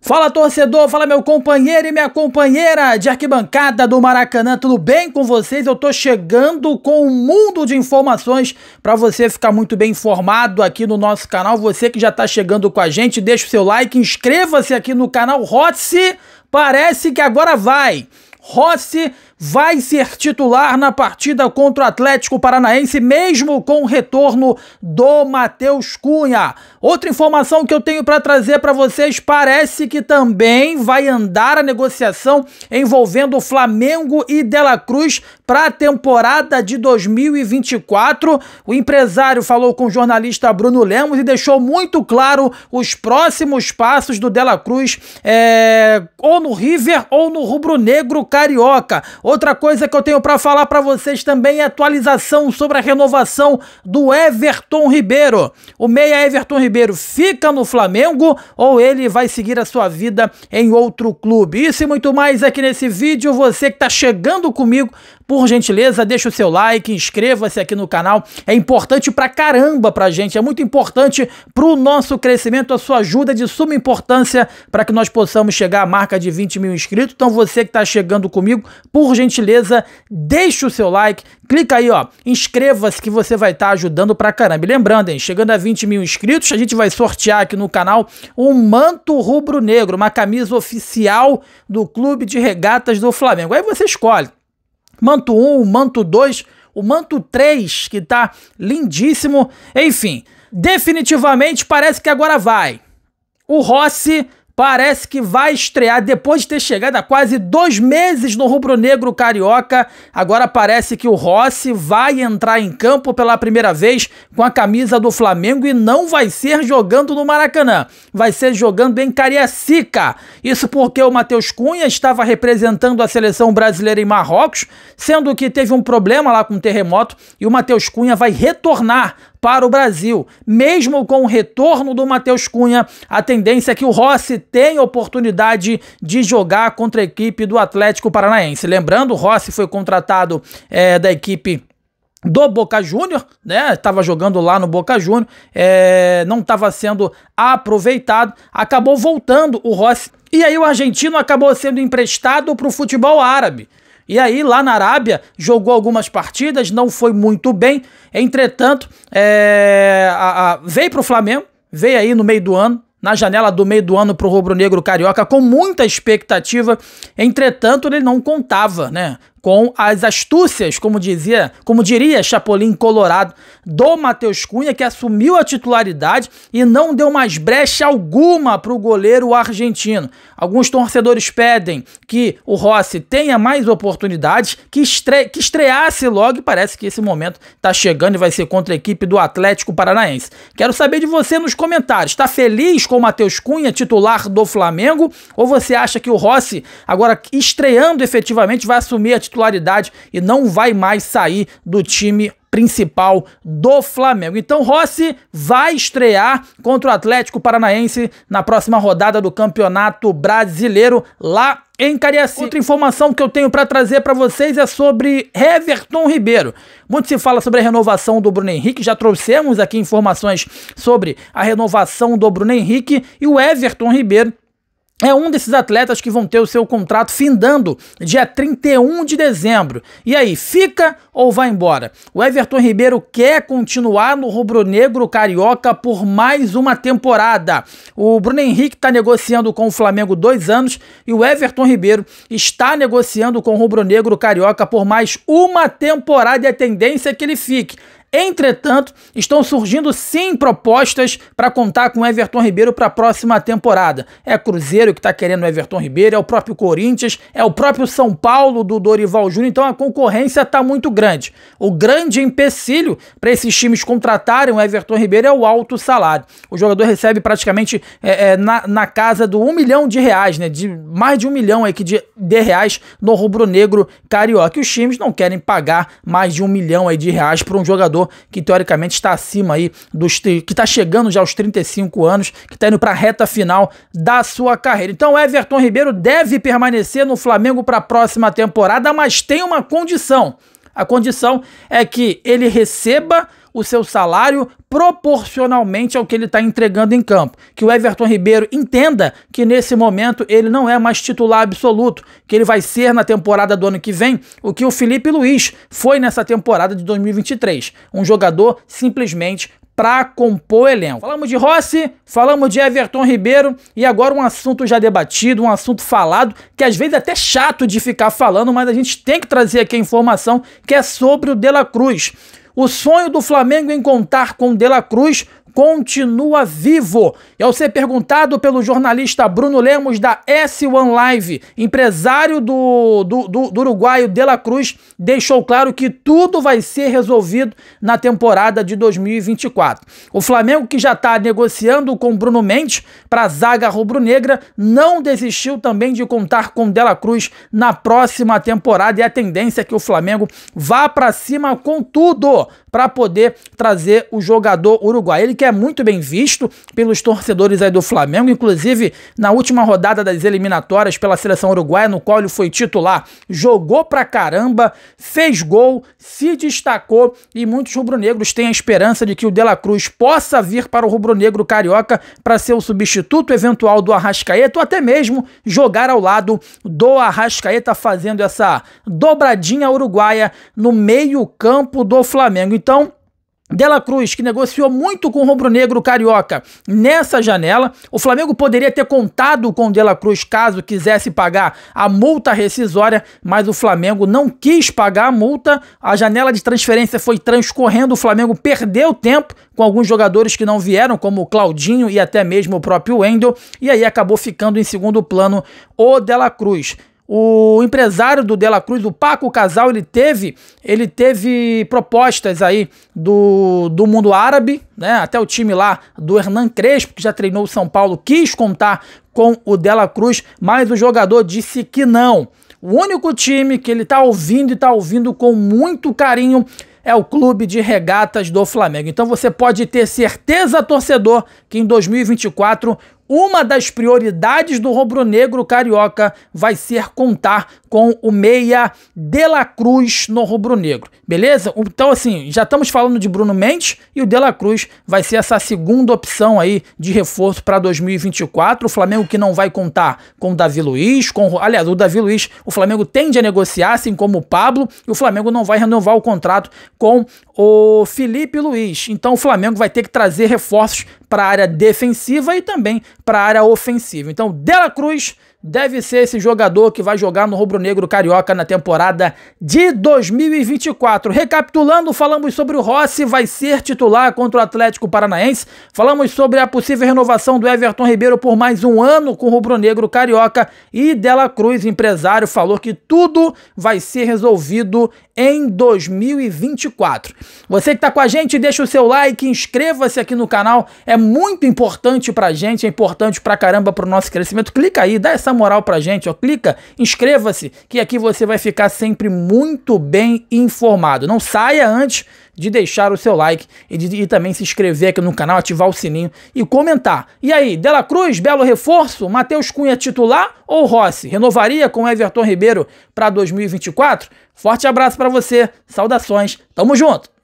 Fala torcedor, fala meu companheiro e minha companheira de arquibancada do Maracanã, tudo bem com vocês? Eu tô chegando com um mundo de informações para você ficar muito bem informado aqui no nosso canal. Você que já tá chegando com a gente, deixa o seu like, inscreva-se aqui no canal Rossi. Parece que agora vai. Rossi vai ser titular na partida contra o Atlético Paranaense, mesmo com o retorno do Matheus Cunha. Outra informação que eu tenho para trazer para vocês: parece que também vai andar a negociação envolvendo o Flamengo e Dela Cruz para a temporada de 2024. O empresário falou com o jornalista Bruno Lemos e deixou muito claro os próximos passos do Dela Cruz, é, ou no River ou no Rubro Negro Carioca. Outra coisa que eu tenho para falar para vocês também é atualização sobre a renovação do Everton Ribeiro. O meia Everton Ribeiro fica no Flamengo ou ele vai seguir a sua vida em outro clube? Isso e muito mais aqui nesse vídeo. Você que está chegando comigo por gentileza, deixa o seu like, inscreva-se aqui no canal. É importante pra caramba pra gente, é muito importante pro nosso crescimento. A sua ajuda é de suma importância para que nós possamos chegar à marca de 20 mil inscritos. Então você que está chegando comigo, por gentileza, deixa o seu like, clica aí, ó, inscreva-se que você vai estar tá ajudando pra caramba. E lembrando, hein, chegando a 20 mil inscritos, a gente vai sortear aqui no canal um manto rubro-negro, uma camisa oficial do Clube de Regatas do Flamengo. Aí você escolhe manto 1, o manto 2, o manto 3, que tá lindíssimo. Enfim, definitivamente parece que agora vai. O Rossi parece que vai estrear depois de ter chegado há quase dois meses no rubro-negro carioca. Agora parece que o Rossi vai entrar em campo pela primeira vez com a camisa do Flamengo e não vai ser jogando no Maracanã, vai ser jogando em Cariacica. Isso porque o Matheus Cunha estava representando a seleção brasileira em Marrocos, sendo que teve um problema lá com o terremoto e o Matheus Cunha vai retornar para o Brasil. Mesmo com o retorno do Matheus Cunha, a tendência é que o Rossi tenha oportunidade de jogar contra a equipe do Atlético Paranaense. Lembrando, o Rossi foi contratado é, da equipe do Boca Júnior, né? Estava jogando lá no Boca Júnior, é, não estava sendo aproveitado, acabou voltando o Rossi. E aí o argentino acabou sendo emprestado para o futebol árabe. E aí, lá na Arábia, jogou algumas partidas, não foi muito bem. Entretanto, é, a, a, veio para o Flamengo, veio aí no meio do ano, na janela do meio do ano para o rubro-negro carioca com muita expectativa. Entretanto, ele não contava, né, com as astúcias, como dizia, como diria Chapolin Colorado, do Matheus Cunha, que assumiu a titularidade e não deu mais brecha alguma para o goleiro argentino. Alguns torcedores pedem que o Rossi tenha mais oportunidades, que, estre que estreasse logo, e parece que esse momento está chegando e vai ser contra a equipe do Atlético Paranaense. Quero saber de você nos comentários. Está feliz com o Matheus Cunha, titular do Flamengo, ou você acha que o Rossi, agora estreando efetivamente, vai assumir a titularidade e não vai mais sair do time principal do Flamengo. Então Rossi vai estrear contra o Atlético Paranaense na próxima rodada do Campeonato Brasileiro lá em Cariacica. Outra informação que eu tenho para trazer para vocês é sobre Everton Ribeiro. Muito se fala sobre a renovação do Bruno Henrique, já trouxemos aqui informações sobre a renovação do Bruno Henrique e o Everton Ribeiro é um desses atletas que vão ter o seu contrato findando dia 31 de dezembro. E aí, fica ou vai embora? O Everton Ribeiro quer continuar no rubro-negro carioca por mais uma temporada. O Bruno Henrique está negociando com o Flamengo dois anos e o Everton Ribeiro está negociando com o rubro-negro carioca por mais uma temporada e a tendência é que ele fique. Entretanto, estão surgindo sim propostas para contar com Everton Ribeiro para a próxima temporada. É Cruzeiro que está querendo o Everton Ribeiro, é o próprio Corinthians, é o próprio São Paulo do Dorival Júnior, então a concorrência está muito grande. O grande empecilho para esses times contratarem o Everton Ribeiro é o alto salário. O jogador recebe praticamente é, é, na, na casa do um milhão de reais, né? De mais de um milhão aqui de, de reais no rubro-negro carioca. E os times não querem pagar mais de um milhão aí de reais para um jogador jogador que teoricamente está acima aí dos que está chegando já aos 35 anos, que está indo para a reta final da sua carreira. Então, Everton Ribeiro deve permanecer no Flamengo para a próxima temporada, mas tem uma condição. A condição é que ele receba o seu salário proporcionalmente ao que ele está entregando em campo. Que o Everton Ribeiro entenda que nesse momento ele não é mais titular absoluto, que ele vai ser na temporada do ano que vem o que o Felipe Luiz foi nessa temporada de 2023. Um jogador simplesmente para compor elenco. Falamos de Rossi, falamos de Everton Ribeiro e agora um assunto já debatido, um assunto falado, que às vezes é até chato de ficar falando, mas a gente tem que trazer aqui a informação que é sobre o De La Cruz. O sonho do Flamengo em contar com De La Cruz continua vivo. E ao ser perguntado pelo jornalista Bruno Lemos da S1 Live, empresário do, do, do, do uruguaio De La Cruz, deixou claro que tudo vai ser resolvido na temporada de 2024. O Flamengo, que já está negociando com Bruno Mendes para a zaga rubro-negra, não desistiu também de contar com Dela Cruz na próxima temporada e a tendência é que o Flamengo vá para cima com tudo para poder trazer o jogador uruguaio. Ele quer é é muito bem visto pelos torcedores aí do Flamengo, inclusive na última rodada das eliminatórias pela seleção uruguaia, no qual ele foi titular, jogou pra caramba, fez gol, se destacou e muitos rubro-negros têm a esperança de que o De La Cruz possa vir para o rubro-negro carioca para ser o substituto eventual do Arrascaeta ou até mesmo jogar ao lado do Arrascaeta fazendo essa dobradinha uruguaia no meio-campo do Flamengo. Então, dela Cruz, que negociou muito com o rubro-negro carioca nessa janela, o Flamengo poderia ter contado com Dela Cruz caso quisesse pagar a multa rescisória, mas o Flamengo não quis pagar a multa. A janela de transferência foi transcorrendo, o Flamengo perdeu tempo com alguns jogadores que não vieram, como o Claudinho e até mesmo o próprio Wendel, e aí acabou ficando em segundo plano o Dela Cruz. O empresário do Dela Cruz, o Paco Casal, ele teve, ele teve propostas aí do, do mundo árabe, né? Até o time lá do Hernan Crespo, que já treinou o São Paulo, quis contar com o Dela Cruz, mas o jogador disse que não. O único time que ele está ouvindo e está ouvindo com muito carinho é o Clube de Regatas do Flamengo. Então você pode ter certeza, torcedor, que em 2024 uma das prioridades do rubro-negro carioca vai ser contar com o meia De La Cruz no rubro-negro, beleza? Então, assim, já estamos falando de Bruno Mendes e o De La Cruz vai ser essa segunda opção aí de reforço para 2024. O Flamengo que não vai contar com o Davi Luiz, com, aliás, o Davi Luiz, o Flamengo tende a negociar, assim como o Pablo, e o Flamengo não vai renovar o contrato com o Felipe Luiz. Então, o Flamengo vai ter que trazer reforços para a área defensiva e também para a área ofensiva. Então, Dela Cruz deve ser esse jogador que vai jogar no Rubro Negro Carioca na temporada de 2024. Recapitulando, falamos sobre o Rossi, vai ser titular contra o Atlético Paranaense. Falamos sobre a possível renovação do Everton Ribeiro por mais um ano com o Rubro Negro Carioca. E Dela Cruz, empresário, falou que tudo vai ser resolvido em 2024. Você que está com a gente, deixa o seu like, inscreva-se aqui no canal. É muito importante a gente, é importante para caramba para o nosso crescimento. Clica aí, dá essa essa moral pra gente, ó, clica, inscreva-se, que aqui você vai ficar sempre muito bem informado. Não saia antes de deixar o seu like e, de, e também se inscrever aqui no canal, ativar o sininho e comentar. E aí, Dela Cruz, belo reforço? Matheus Cunha titular ou Rossi? Renovaria com Everton Ribeiro para 2024? Forte abraço para você, saudações, tamo junto!